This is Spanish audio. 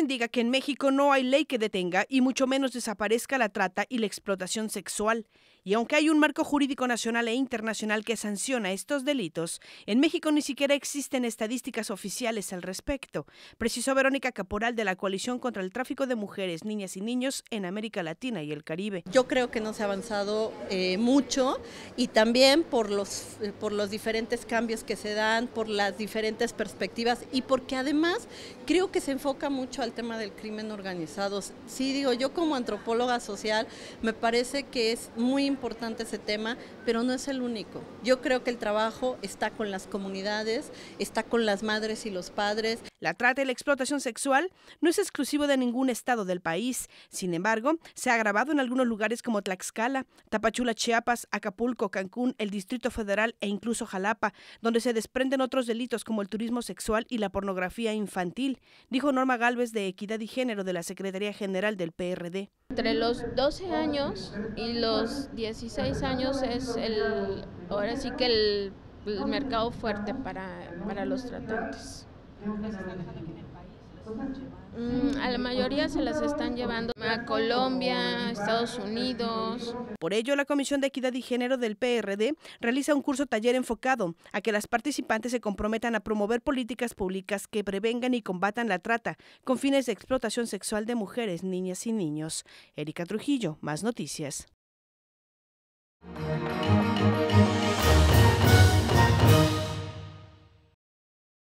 indica que en México no hay ley que detenga y mucho menos desaparezca la trata y la explotación sexual. Y aunque hay un marco jurídico nacional e internacional que sanciona estos delitos, en México ni siquiera existen estadísticas oficiales al respecto, precisó Verónica Caporal de la Coalición contra el Tráfico de Mujeres, Niñas y Niños en América Latina y el Caribe. Yo creo que no se ha avanzado eh, mucho y también por los, eh, por los diferentes cambios que se dan, por las diferentes perspectivas y porque además creo que se enfoca mucho al tema del crimen organizado, sí digo, yo como antropóloga social me parece que es muy importante ese tema, pero no es el único. Yo creo que el trabajo está con las comunidades, está con las madres y los padres. La trata y la explotación sexual no es exclusivo de ningún estado del país. Sin embargo, se ha agravado en algunos lugares como Tlaxcala, Tapachula, Chiapas, Acapulco, Cancún, el Distrito Federal e incluso Jalapa, donde se desprenden otros delitos como el turismo sexual y la pornografía infantil, dijo Norma Galvez de de Equidad y Género de la Secretaría General del PRD. Entre los 12 años y los 16 años es el, ahora sí que el, el mercado fuerte para, para los tratantes. Mm, a la mayoría se las están llevando a Colombia, Estados Unidos. Por ello, la Comisión de Equidad y Género del PRD realiza un curso taller enfocado a que las participantes se comprometan a promover políticas públicas que prevengan y combatan la trata con fines de explotación sexual de mujeres, niñas y niños. Erika Trujillo, más noticias.